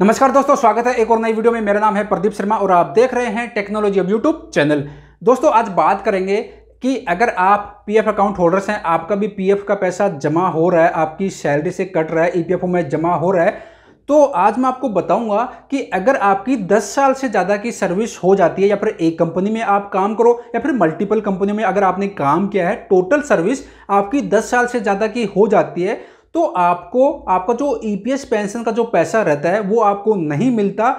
नमस्कार दोस्तों स्वागत है एक और नई वीडियो में मेरा नाम है प्रदीप शर्मा और आप देख रहे हैं टेक्नोलॉजी अब यूट्यूब चैनल दोस्तों आज बात करेंगे कि अगर आप पीएफ अकाउंट होल्डर्स हैं आपका भी पीएफ का पैसा जमा हो रहा है आपकी सैलरी से कट रहा है ईपीएफओ e में जमा हो रहा है तो आज मैं आपको बताऊंगा कि अगर आपकी 10 साल से ज़्यादा की सर्विस हो जाती है या फिर एक कंपनी में आप काम करो या फिर मल्टीपल कंपनी में अगर आपने काम किया है टोटल सर्विस आपकी 10 साल से ज़्यादा की हो जाती है तो आपको आपका जो ईपीएस e पेंशन का जो पैसा रहता है वो आपको नहीं मिलता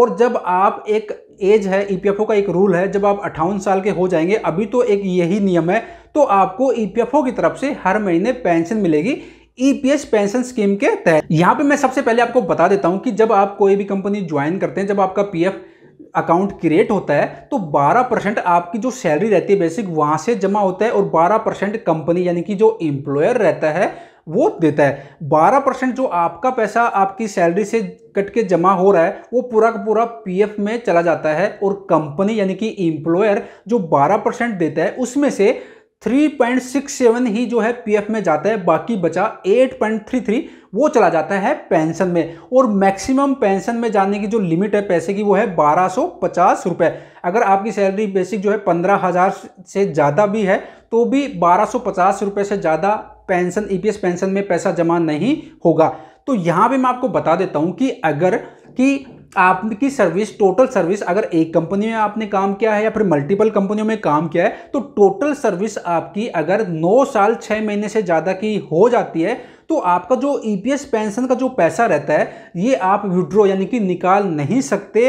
और जब आप एक एज है ईपीएफओ e का एक रूल है जब आप अट्ठावन साल के हो जाएंगे अभी तो एक यही नियम है तो आपको ईपीएफओ e की तरफ से हर महीने पेंशन मिलेगी ईपीएस पेंशन स्कीम के तहत यहाँ पे मैं सबसे पहले आपको बता देता हूँ कि जब आप कोई भी कंपनी ज्वाइन करते हैं जब आपका पीएफ अकाउंट क्रिएट होता है तो 12 परसेंट आपकी जो सैलरी रहती है बेसिक वहाँ से जमा होता है और 12 परसेंट कंपनी यानी कि जो एम्प्लॉयर रहता है वो देता है बारह परसेंट जो आपका पैसा आपकी सैलरी से कट के जमा हो रहा है वो पूरा का पूरा पीएफ में चला जाता है और कंपनी यानी कि एम्प्लॉयर जो बारह परसेंट देता है उसमें से 3.67 ही जो है पीएफ में जाता है बाकी बचा 8.33 वो चला जाता है पेंशन में और मैक्सिमम पेंशन में जाने की जो लिमिट है पैसे की वो है बारह सौ पचास रुपये अगर आपकी सैलरी बेसिक जो है पंद्रह हज़ार से ज़्यादा भी है तो भी बारह सौ पचास रुपये से ज़्यादा पेंशन ई e पेंशन में पैसा जमा नहीं होगा तो यहाँ भी मैं आपको बता देता हूँ कि अगर कि आपकी सर्विस टोटल सर्विस अगर एक कंपनी में आपने काम किया है या फिर मल्टीपल कंपनियों में काम किया है तो टोटल सर्विस आपकी अगर 9 साल 6 महीने से ज़्यादा की हो जाती है तो आपका जो ईपीएस e पेंशन का जो पैसा रहता है ये आप विड्रॉ यानी कि निकाल नहीं सकते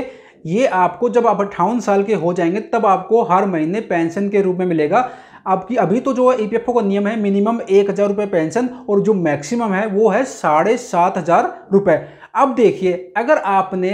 ये आपको जब आप अट्ठावन साल के हो जाएंगे तब आपको हर महीने पेंशन के रूप में मिलेगा आपकी अभी तो जो ई e का नियम है मिनिमम एक हज़ार रुपये पेंशन और जो मैक्सिमम है वो है साढ़े सात हज़ार रुपये अब देखिए अगर आपने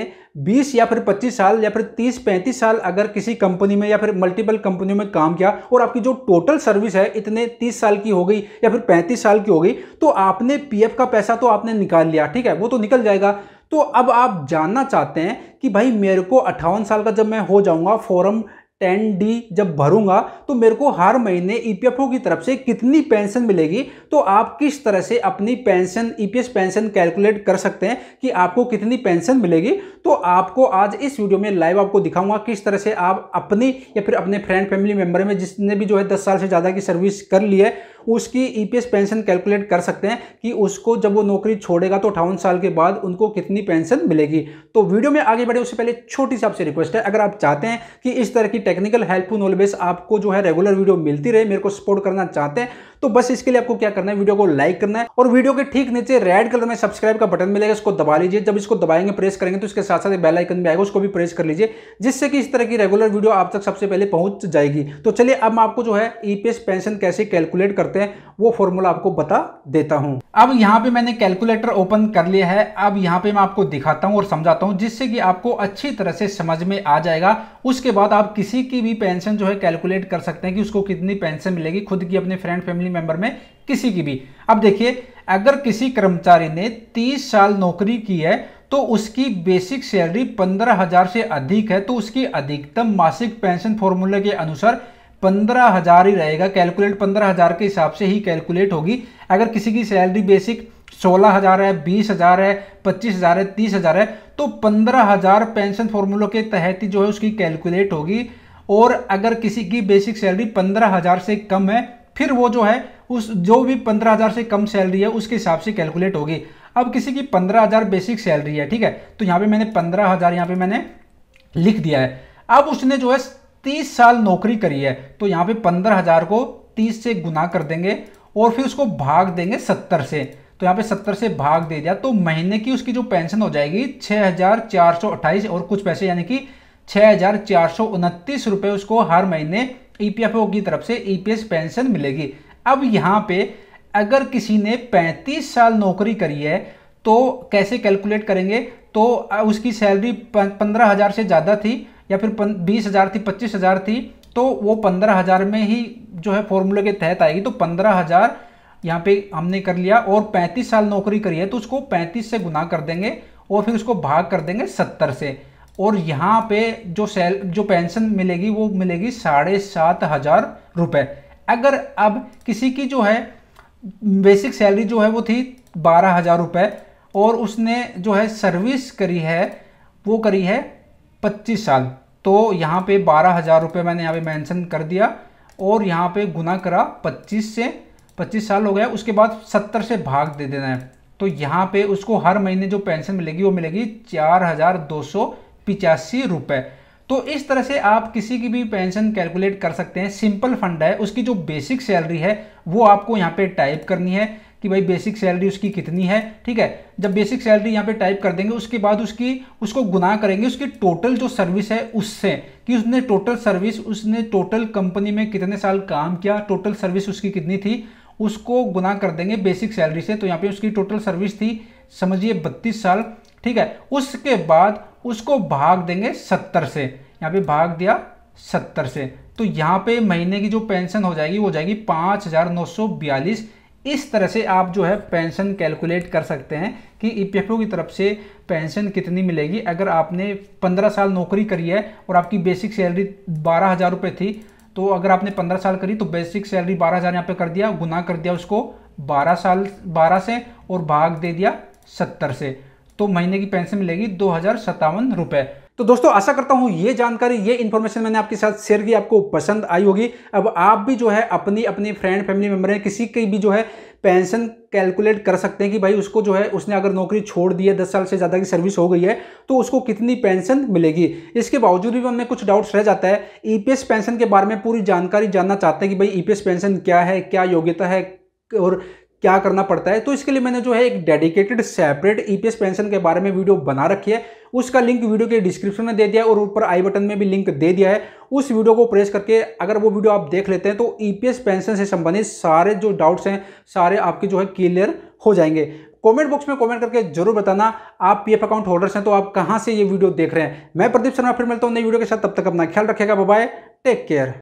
20 या फिर 25 साल या फिर 30 35 साल अगर किसी कंपनी में या फिर मल्टीपल कंपनियों में काम किया और आपकी जो टोटल सर्विस है इतने 30 साल की हो गई या फिर 35 साल की हो गई तो आपने पीएफ का पैसा तो आपने निकाल लिया ठीक है वो तो निकल जाएगा तो अब आप जानना चाहते हैं कि भाई मेरे को अट्ठावन साल का जब मैं हो जाऊंगा फॉरम टेन डी जब भरूंगा तो मेरे को हर महीने ईपीएफओ e की तरफ से कितनी पेंशन मिलेगी तो आप किस तरह से अपनी पेंशन एस पेंशन कैलकुलेट कर सकते हैं कि आपको कितनी पेंशन मिलेगी तो आपको आज इस वीडियो में लाइव आपको दिखाऊंगा किस तरह से आप अपनी या फिर अपने फ्रेंड फैमिली मेम्बर में जिसने भी जो है दस साल से ज़्यादा की सर्विस कर ली है उसकी ईपीएस पेंशन कैलकुलेट कर सकते हैं कि उसको जब वो नौकरी छोड़ेगा तो अठावन साल के बाद उनको कितनी पेंशन मिलेगी तो वीडियो में आगे बढ़े उससे पहले छोटी सी आपसे रिक्वेस्ट है अगर आप चाहते हैं कि इस तरह की टेक्निकल हेल्पफुल नॉलेज आपको जो है रेगुलर वीडियो मिलती रहे मेरे को सपोर्ट करना चाहते हैं तो बस इसके लिए आपको क्या करना है वीडियो को लाइक करना है और वीडियो के ठीक नीचे रेड कलर में सब्सक्राइब का बटन मिलेगा इसको दबा लीजिए जब इसको दबाएंगे प्रेस करेंगे तो इसके साथ साथ बेल आइकन भी आएगा उसको भी प्रेस कर लीजिए जिससे कि इस तरह की रेगुलर वीडियो आप तक सबसे पहले पहुंच जाएगी तो चलिए अब आपको जो है ईपीएस e पेंशन कैसे कैलकुलेट करते हैं सकते हैं वो फॉर्मूला आपको बता देता हूं अब यहां पे मैंने कैलकुलेटर ओपन कर लिया है अब यहां पे मैं आपको दिखाता हूं और समझाता हूं जिससे कि आपको अच्छी तरह से समझ में आ जाएगा उसके बाद आप किसी की भी पेंशन जो है कैलकुलेट कर सकते हैं कि उसको कितनी पेंशन मिलेगी खुद की अपने फ्रेंड फैमिली मेंबर में किसी की भी अब देखिए अगर किसी कर्मचारी ने तीस साल नौकरी की है तो उसकी बेसिक सैलरी पंद्रह हजार से अधिक है तो उसकी अधिकतम मासिक पेंशन फॉर्मूले के अनुसार पंद्रह हजार ही रहेगा कैलकुलेट पंद्रह हजार के हिसाब से ही कैलकुलेट होगी अगर किसी की सैलरी बेसिक सोलह हजार है बीस हजार है पच्चीस हजार है तीस हजार है तो पंद्रह हजार पेंशन फॉर्मूला के तहत ही जो है उसकी कैलकुलेट होगी और अगर किसी की बेसिक सैलरी पंद्रह हजार से कम है फिर वो जो है उस जो भी पंद्रह हजार से कम सैलरी है उसके हिसाब से कैलकुलेट होगी अब किसी की पंद्रह हजार बेसिक सैलरी है ठीक है तो यहां पे मैंने पंद्रह हजार यहां पे मैंने लिख दिया है अब उसने जो है तीस साल नौकरी करी है तो यहाँ पे पंद्रह हजार को तीस से गुना कर देंगे और फिर उसको भाग देंगे सत्तर से तो यहाँ पे सत्तर से भाग दे दिया तो महीने की उसकी जो पेंशन हो जाएगी छः हजार चार सौ अट्ठाईस और कुछ पैसे यानी कि छः हजार चार सौ उनतीस रुपये उसको हर महीने ई पी एफ ओ की तरफ से ई पी एस पेंशन मिलेगी अब यहाँ पे अगर किसी ने पैंतीस साल नौकरी करी है तो कैसे कैलकुलेट करेंगे तो उसकी सैलरी पंद्रह हज़ार से ज़्यादा थी या फिर बीस हज़ार थी पच्चीस हज़ार थी तो वो पंद्रह हज़ार में ही जो है फॉर्मूले के तहत आएगी तो पंद्रह हज़ार यहाँ पे हमने कर लिया और पैंतीस साल नौकरी करी है तो उसको पैंतीस से गुना कर देंगे और फिर उसको भाग कर देंगे सत्तर से और यहाँ पे जो सेल जो पेंशन मिलेगी वो मिलेगी साढ़े सात हज़ार रुपये अगर अब किसी की जो है बेसिक सैलरी जो है वो थी बारह हज़ार रुपये और उसने जो है सर्विस करी है वो करी है पच्चीस साल तो यहाँ पे बारह हज़ार रुपये मैंने यहाँ पे मेंशन कर दिया और यहाँ पे गुना करा पच्चीस से पच्चीस साल हो गया उसके बाद सत्तर से भाग दे देना है तो यहाँ पे उसको हर महीने जो पेंशन मिलेगी वो मिलेगी चार हज़ार दो सौ पिचासी रुपये तो इस तरह से आप किसी की भी पेंशन कैलकुलेट कर सकते हैं सिंपल फंड है उसकी जो बेसिक सैलरी है वो आपको यहाँ पे टाइप करनी है कि भाई बेसिक सैलरी उसकी कितनी है ठीक है जब बेसिक सैलरी यहाँ पे टाइप कर देंगे उसके बाद उसकी उसको गुना करेंगे उसकी टोटल जो सर्विस है उससे कि उसने टोटल सर्विस उसने टोटल कंपनी में कितने साल काम किया टोटल सर्विस उसकी कितनी थी उसको गुना कर देंगे बेसिक सैलरी से तो यहाँ पे उसकी टोटल सर्विस थी समझिए बत्तीस साल ठीक है उसके बाद उसको भाग देंगे सत्तर से यहाँ पे भाग दिया सत्तर से तो यहाँ पे महीने की जो पेंशन हो जाएगी वो हो जाएगी पाँच हज़ार नौ सौ बयालीस इस तरह से आप जो है पेंशन कैलकुलेट कर सकते हैं कि ईपीएफओ e की तरफ से पेंशन कितनी मिलेगी अगर आपने पंद्रह साल नौकरी करी है और आपकी बेसिक सैलरी बारह हज़ार रुपये थी तो अगर आपने पंद्रह साल करी तो बेसिक सैलरी बारह हज़ार यहाँ पर कर दिया गुना कर दिया उसको बारह साल बारह से और भाग दे दिया सत्तर से तो महीने की पेंशन मिलेगी दो हजार सत्तावन तो दोस्तों आशा करता हूं ये जानकारी ये इन्फॉर्मेशन मैंने आपके साथ शेयर की आपको पसंद आई होगी अब आप भी जो है अपनी अपनी फ्रेंड फैमिली मेंबर है किसी की भी जो है पेंशन कैलकुलेट कर सकते हैं कि भाई उसको जो है उसने अगर नौकरी छोड़ दी है दस साल से ज़्यादा की सर्विस हो गई है तो उसको कितनी पेंशन मिलेगी इसके बावजूद भी हमें कुछ डाउट्स रह जाता है ईपीएस e पेंशन के बारे में पूरी जानकारी जानना चाहते हैं कि भाई ईपीएस e पेंशन क्या है क्या योग्यता है और क्या करना पड़ता है तो इसके लिए मैंने जो है एक डेडिकेटेड सेपरेट ईपीएस पेंशन के बारे में वीडियो बना रखी है उसका लिंक वीडियो के डिस्क्रिप्शन में दे दिया है और ऊपर आई बटन में भी लिंक दे दिया है उस वीडियो को प्रेस करके अगर वो वीडियो आप देख लेते हैं तो ईपीएस e पेंशन से संबंधित सारे जो डाउट्स हैं सारे आपके जो है क्लियर हो जाएंगे कमेंट बॉक्स में कमेंट करके जरूर बताना आप पीएफ अकाउंट होल्डर्स हैं तो आप कहां से ये वीडियो देख रहे हैं मैं प्रदीप शर्मा फिर मिलता हूं नई वीडियो के साथ तब तक अपना ख्याल रखेगा बाय टेक केयर